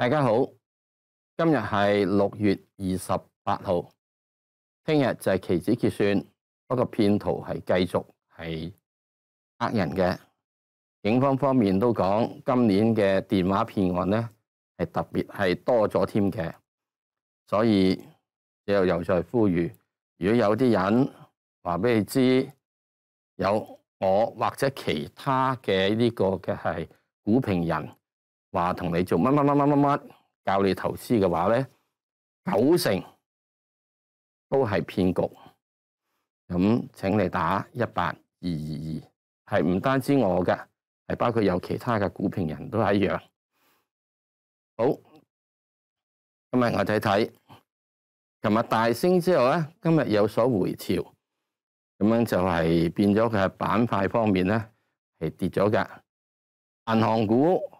大家好，今日系六月二十八号，听日就系期指结算。不过骗徒系继续系呃人嘅，警方方面都讲今年嘅电话骗案咧系特别系多咗添嘅，所以又又再呼吁，如果有啲人话俾你知有我或者其他嘅呢个嘅系股评人。话同你做乜乜乜乜乜乜，教你投资嘅话咧，九成都系骗局。咁，请你打一八二二二，系唔单止我嘅，系包括有其他嘅股评人都系一样。好，今日我睇睇，琴日大升之后咧，今日有所回调，咁样就系变咗嘅板块方面咧系跌咗嘅，银行股。